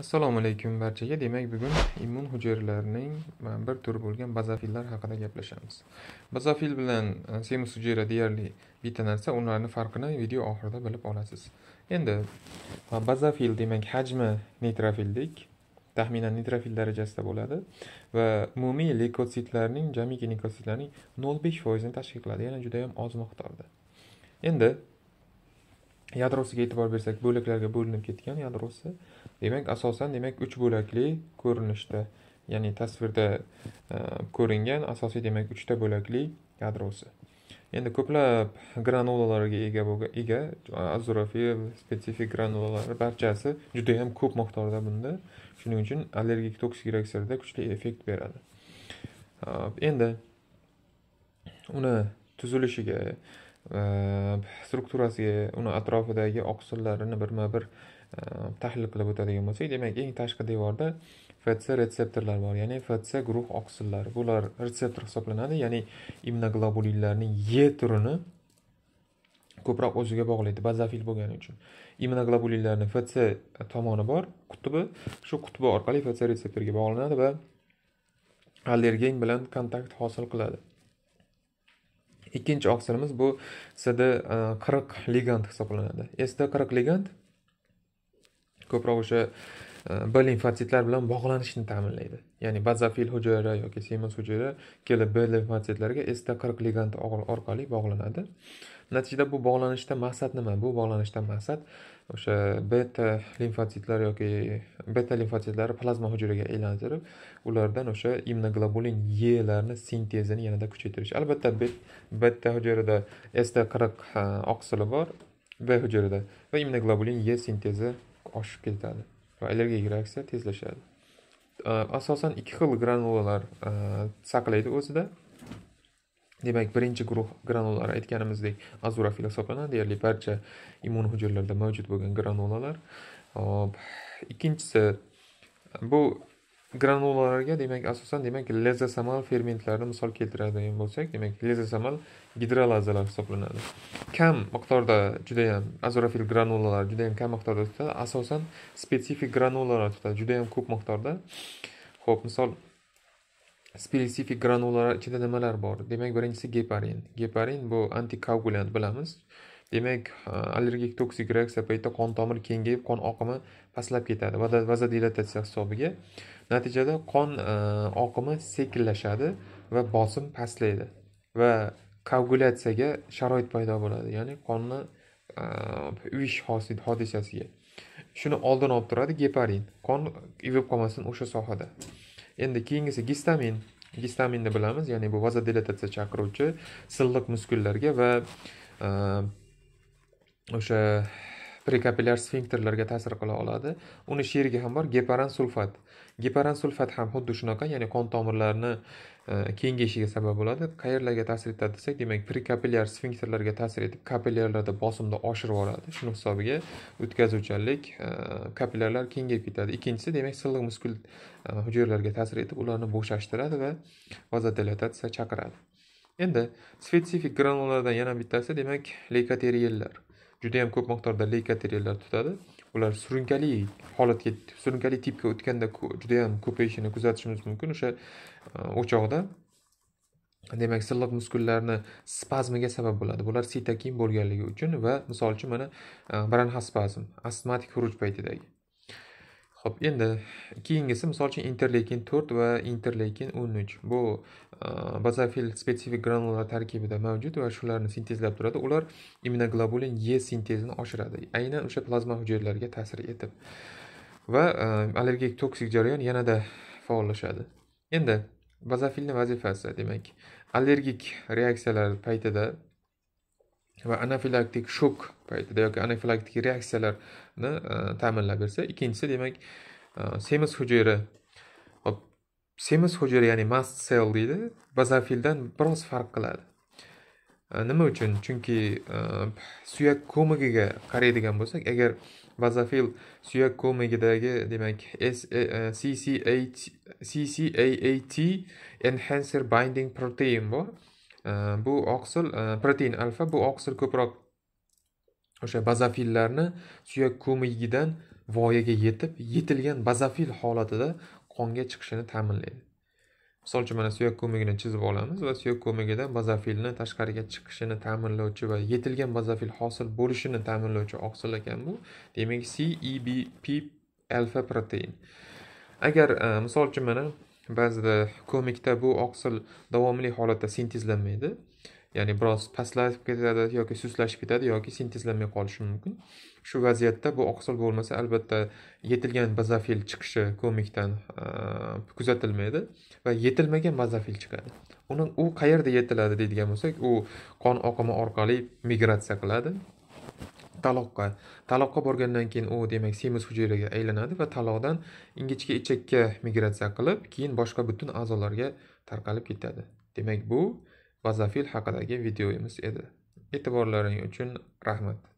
assalomu alaykum barchaga demak bugun immun hujayralarning e, bir turi bo'lgan bazofillar haqida gaplashamiz bazofil bilan e, semus hujayra deyarli bitta narsa ularni farqini video oxirida bilib olasiz endi e, bazofil demak hajmi neytrofildek taxminan neytrofil darajasida bo'ladi va umumiy lekotsitlarning jamiki lekotsitlarning 0.5 foizini tashkil qiladi ya'ni juda yam oz miqdorda endi yadrosiga e'tibor bersak bo'laklarga bo'linib ketgan yadrosi demak asosan demak uch bo'lakli ko'rinishda ya'ni tasvirda e, ko'ringan asosiy demak uchta bo'lakli yadrosi endi ko'plab granulalarga ega bo'lgan ega azurofil spetsifik granulalar barchasi juda yam ko'p miqdorda bunda shuning uchun allergik toksik reaksiyalarda kuchli effekt beradi e, endi uni tuzilishiga strukturasiga uni atrofidagi oqsillarini birma bir tahlil qilib o'tadigan bo'lsak demak eng tashqi devorda fc retseptorlar bor ya'ni fc guruh oqsillari bular retseptor hisoblanadi ya'ni immunoglobulinlarning e turini ko'proq o'ziga bog'laydi bazafil bo'lgani uchun immunoglobulinlarni fc tomoni bor qutbi shu qutbi orqali fc retseptorga bog'lanadi va allergen bilan kontakt hosil qiladi ikkinchi oqsilimiz bu sd e, qirq ligand hisoblanadi sd qirq ligand ko'proq o'sha Э, b limfotsitlar bilan bog'lanishni ta'minlaydi ya'ni bazofil hujayra yoki semens hujayra kelib b limfatitlarga st qirq ligandi orqali bog'lanadi natijada bu bog'lanishda maqsad nima bu bog'lanishdan maqsad o'sha beta limfotsitlar yoki beta limfotsitlari plazma hujayraga aylantirib ulardan o'sha immunoglobulin yelarni sintezini yanada kuchaytirish albatta beta hujayrada st qirq e, oqsili bor b hujayrada va immunoglobulin e sintezi oshib ketadi va allergik reaksiya tezlashadi asosan ikki xil granulalar saqlaydi o'zida demak birinchi guruh granulalar aytganimizdek azurofil hisoblanadi deyarli barcha immun hujayralarda mavjud bo'lgan granulalar hop ikkinchisi bu granulalarga demak asosan demak lezosamal fermentlarni misol keltiradigan bo'lsak demak lezosamal gidrolazalar hisoblanadi kam miqdorda judayam azorofil granulalar judayam kam miqdorda tutadi asosan spetsifik granulalar tutadi judayam ko'p miqdorda ho'p misol spetsifik granulalar ichida nimalar bor demak birinchisi geparin geparin bu antikoagulyant bilamiz demak e, allergik toksik reaksiya paytida qon tomiri kengayib qon oqimi pastlab ketadi vazodilatatsiya hisobiga natijada qon e, oqimi sekinlashadi va bosim pastlaydi va koagulyatsiyaga sharoit paydo bo'ladi ya'ni qonni e, uyish hodisasiga shuni oldini olib turadi geparin qon ivib qolmasin o'sha sohada endi keyingisi gistamin gistaminni bilamiz ya'ni bu vazodilatatsiya chaqiruvchi silliq muskullarga va o'sha prekapilyar sfinkterlarga ta'sir qila oladi uni sherigi ham bor geparan sulfat geparan sulfat ham xuddi shunaqa ya'ni qon tomirlarini e, kengayishiga sabab bo'ladi qayerlarga ta'sir etadi desak demak prekapilyar sfinkterlarga ta'sir etib kapillyarlarda bosimni oshirib yuboradi shuni hisobiga o'tkazuvchanlik e, kapillyarlar kengayib ketadi ikkinchisi demak silliq muskul e, hujayralarga ta'sir etib ularni bo'shashtiradi va vazodilatatsiya chaqiradi endi spetsifik granulardan yana bittasi demak leykoteriyellar juda yam ko'p miqdorda leykotriyalar tutadi ular surunkali holatga surunkali tipga o'tganda judayam ko'payishini kuzatishimiz mumkin o'sha uh, o'chog'da demak silliq muskullarni spazmiga sabab bo'ladi bular sitokin bo'lganligi uchun va misol uchun mana uh, bronxospazm astmatik xuruj paytidagi ho'p endi keyingisi misol uchun interleykin to'rt va interleykin o'n uch bu e, bazofil spetsifik granular tarkibida mavjud va shularni sintezlab turadi ular immunoglobulin e sintezini oshiradi aynan o'sha plazma hujayralarga ta'sir etib va e, allergik toksik jarayon yanada faollashadi endi bazofilni vazifasi demak allergik reaksiyalar paytida va anafilaktik shok paytida yoki anafilaktik reaksiyalarni e, ta'minlab bersa ikkinchisi demak e, semiz hujayra semiz hujayra ya'ni mast sell deydi bazofildan biroz farq qiladi e, nima uchun chunki suyak ko'migiga qaraydigan bo'lsak agar bazofil suyak ko'migidagi demak cchat enhancer binding protein bor bu oqsil protein alfa bu oqsil ko'proq o'sha bazofillarni suyak ko'migidan voyaga yetib yetilgan bazofil holatida qonga chiqishini ta'minlaydi misol uchun mana suyak ko'migini chizib olamiz va suyak ko'migidan bazafilni tashqariga chiqishini ta'minlovchi va yetilgan bazofil hosil bo'lishini ta'minlovchi oqsil ekan bu demak cebp alfa protein agar misol uchun mana ba'zida ko'mikda bu oqsil davomli holatda sintezlanmaydi ya'ni biroz pastlashib ketadi yoki suslashib ketadi yoki sintezlanmay qolishi mumkin shu vaziyatda bu oqsil bo'lmasa albatta yetilgan bazofil chiqishi ko'mikdan kuzatilmaydi va yetilmagan bazofil chiqadi uni u qayerda yetiladi deydigan bo'lsak u qon oqimi orqali migratsiya qiladi taloqqa taloqqa borgandan keyin u demak semiz hujayraga aylanadi va taloqdan ingichka ichakka migratsiya qilib keyin boshqa butun a'zolarga tarqalib ketadi demak bu vazafil haqidagi videomiz edi e'tiborlaring uchun rahmat